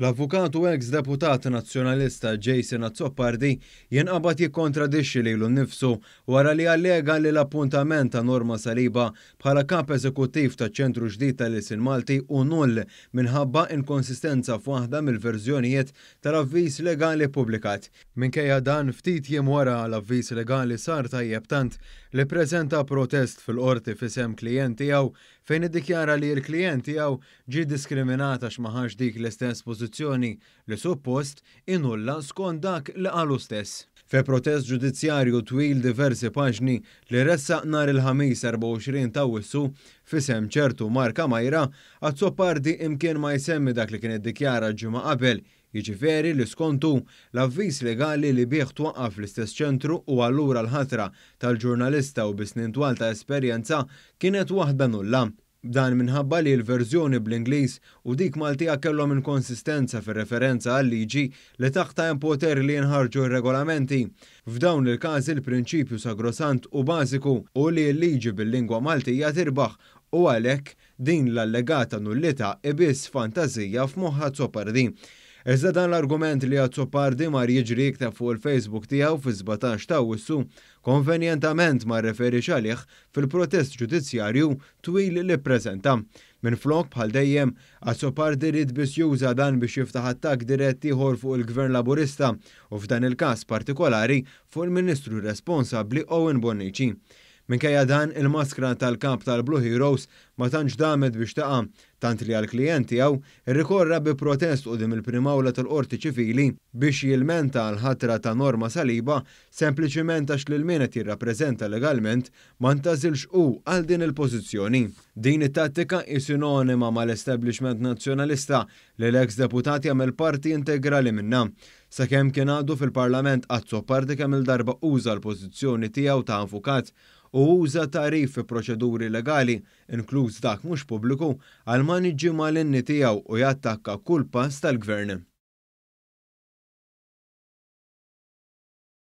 L-avukatu ex deputat nazzjonalista Jason Azzopardi jenqabad jikkontradixxi lilu nnifsu wara li allega li l-appuntament ta' Norma Saliba bħala kap eżekuttiv ta' ċentru ġdid tal lisin Malti u null minħabba inkonsistenza f'waħda mill-verżjonijiet tal-avviż legali publikat. Minkejja dan ftit jiem wara l-avviż legali sar ta' jebtant li preżenta protest fil-qorti fisem klijenti tiegħu fejn iddikjara li l klijenti tiegħu ġie diskriminata x'maħax dik l-istess pożizzjoni li suppost inulla skont dak li qalu stess. Fe protest ġudizzjarju twil diversi paġni li ressa nar il-ħamis 24 ta' wissu fisem ċertu Marka Majra, għad-soppardi imkien ma jsemmi dak li kien dikjara ġimma qabel jiġifieri li skontu l-avviż legali li bieħ twaqqaf l-istess ċentru u allura l-ħatra tal-ġurnalista u bisnin twal ta' esperjenza kienet waħda nulla. Dan minħabba li l-verżjoni bl-Ingliż u dik Maltija kellhom inkonsistenza fir-referenza għal liġi li taħta poter li jinħarġu r-regolamenti. F'dawn il-każ il-prinċipju sagrosant u bażiku u li l-liġi bil-lingwa Maltija tirbaħ u għalhekk din l-allegata nullita ibis fantazija f'moħħa Zopardi. Iżda dan l-argument li għad soppardi mar jiġri iktab fuq il-Facebook tijaw fi 17 ta' wissu konvenjentament ma referi xalih fil-protest ġudizzjarju twil li prezenta. Minn flok bħal dejjem għad soppardi rid bis juża dan biex jiftaħ attak diretti ħor fuq il-gvern laburista u f'dan il-kas partikolari fuq il-ministru responsabli Owen Bonnici. Minkejja dan il-maskra tal-kap tal-Blue Heroes ma tantx damet biex taqa' tant li għal-klijenti għaw irrikorra bi protest u dim il-primawla tal-qorti ċivili biex jilmenta l-ħatra ta' norma saliba sempliciment għax li l-minet jirrapprezenta legalment ma ntażilx u għal din il-pożizzjoni. Din it-tattika jisinonima ma mal-establishment nazzjonalista li l-eks deputati il parti integrali minna sakemm kien għadu fil-Parlament għazzo parti kemm il-darba uża l-pożizzjoni tiegħu ta' avukat u uża tarif fi proċeduri legali, inkluż dak mhux pubbliku, għal maniġġi mal-inni tiegħu u jattakka kull pass tal-gvern.